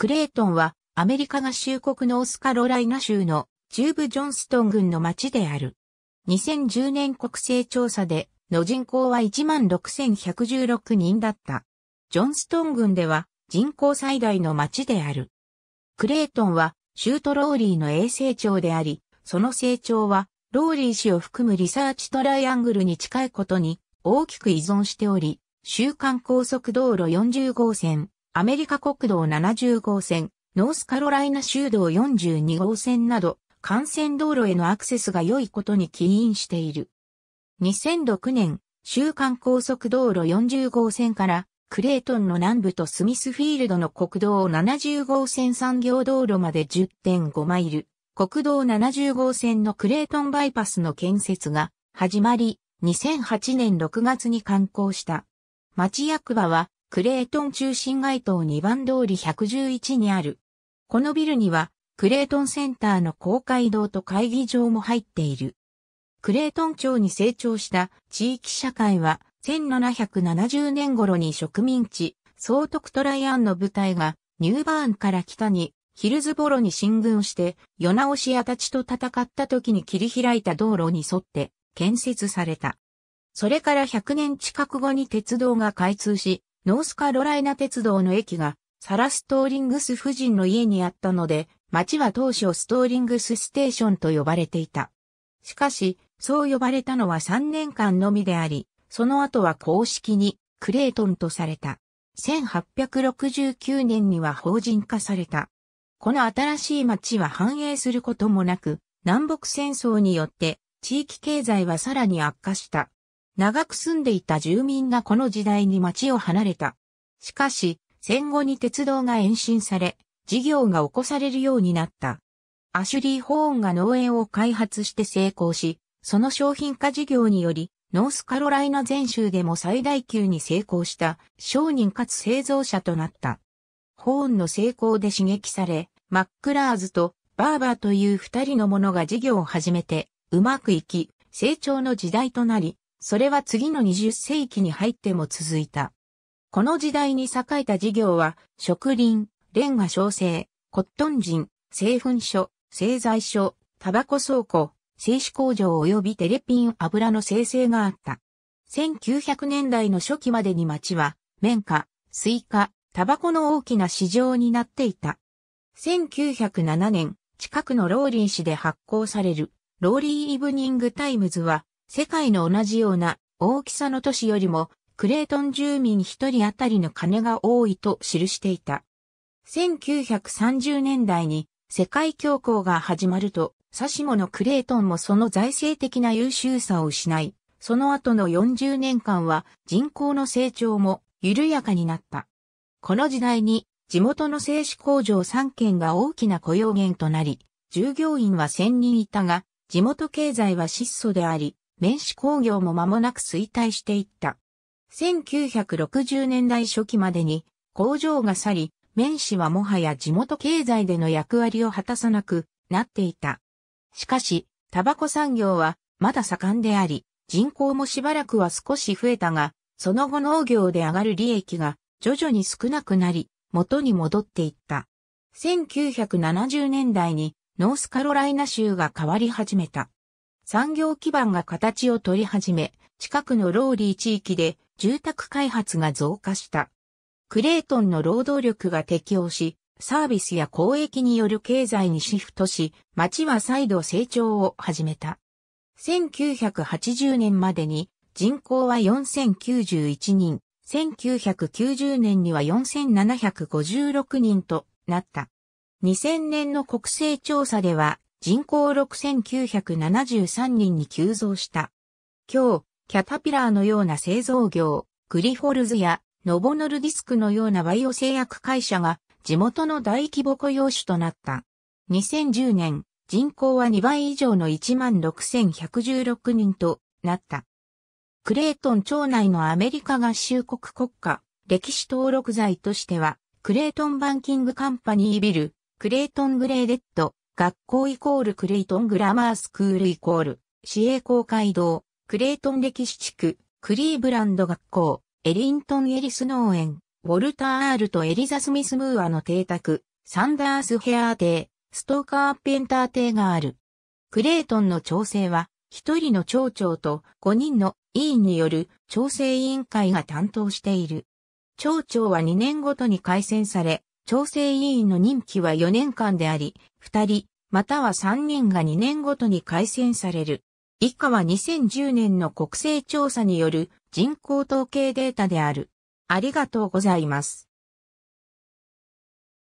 クレートンはアメリカ合衆国ノースカロライナ州の中部ジョンストン郡の町である。2010年国勢調査での人口は16,116人だった。ジョンストン郡では人口最大の町である。クレートンはシュートローリーの衛生長であり、その成長はローリー氏を含むリサーチトライアングルに近いことに大きく依存しており、週間高速道路40号線、アメリカ国道70号線、ノースカロライナ州道42号線など、幹線道路へのアクセスが良いことに起因している。2006年、週間高速道路40号線から、クレートンの南部とスミスフィールドの国道70号線産業道路まで10.5マイル、国道70号線のクレートンバイパスの建設が始まり、2008年6月に完工した。町役場はクレートン中心街道2番通り111にある。このビルには、クレートンセンターの公会堂と会議場も入っている。クレートン町に成長した地域社会は、1770年頃に植民地、総督トライアンの部隊が、ニューバーンから北に、ヒルズボロに進軍して、世直し屋たちと戦った時に切り開いた道路に沿って建設された。それから100年近く後に鉄道が開通し、ノースカロライナ鉄道の駅がサラ・ストーリングス夫人の家にあったので、町は当初ストーリングスステーションと呼ばれていた。しかし、そう呼ばれたのは3年間のみであり、その後は公式にクレートンとされた。1869年には法人化された。この新しい町は繁栄することもなく、南北戦争によって地域経済はさらに悪化した。長く住んでいた住民がこの時代に町を離れた。しかし、戦後に鉄道が延伸され、事業が起こされるようになった。アシュリー・ホーンが農園を開発して成功し、その商品化事業により、ノースカロライナ全州でも最大級に成功した商人かつ製造者となった。ホーンの成功で刺激され、マックラーズとバーバーという二人の者が事業を始めて、うまくいき、成長の時代となり、それは次の20世紀に入っても続いた。この時代に栄えた事業は、植林、レンガ焼成、コットン人、製粉所、製材所、タバコ倉庫、製紙工場及びテレピン油の生成があった。1900年代の初期までに町は、綿花、スイカ、タバコの大きな市場になっていた。1907年、近くのローリン市で発行される、ローリーイブニングタイムズは、世界の同じような大きさの都市よりも、クレートン住民一人当たりの金が多いと記していた。1930年代に世界恐慌が始まると、サシモのクレートンもその財政的な優秀さを失い、その後の40年間は人口の成長も緩やかになった。この時代に地元の製紙工場3軒が大きな雇用源となり、従業員は1000人いたが、地元経済は質素であり、綿子工業も間もなく衰退していった。1960年代初期までに工場が去り、綿子はもはや地元経済での役割を果たさなくなっていた。しかし、タバコ産業はまだ盛んであり、人口もしばらくは少し増えたが、その後農業で上がる利益が徐々に少なくなり、元に戻っていった。1970年代にノースカロライナ州が変わり始めた。産業基盤が形を取り始め、近くのローリー地域で住宅開発が増加した。クレートンの労働力が適応し、サービスや交易による経済にシフトし、町は再度成長を始めた。1980年までに人口は4091人、1990年には4756人となった。2000年の国勢調査では人口6973人に急増した。今日、キャタピラーのような製造業、グリフォルズやノボノルディスクのようなバイオ製薬会社が地元の大規模雇用種となった。2010年、人口は2倍以上の16,116人となった。クレートン町内のアメリカ合衆国国家、歴史登録財としては、クレートンバンキングカンパニービル、クレートングレーデッド、学校イコールクレイトングラマースクールイコール、市営公会堂、クレイトン歴史地区、クリーブランド学校、エリントン・エリス農園、ウォルター・アールとエリザ・スミス・ムーアの邸宅、サンダース・ヘアー邸、ストーカー・ペンター邸がある。クレイトンの調整は、一人の町長と5人の委員による調整委員会が担当している。町長は2年ごとに改選され、調整委員の任期は4年間であり、2人、または3人が2年ごとに改選される。以下は2010年の国勢調査による人口統計データである。ありがとうございます。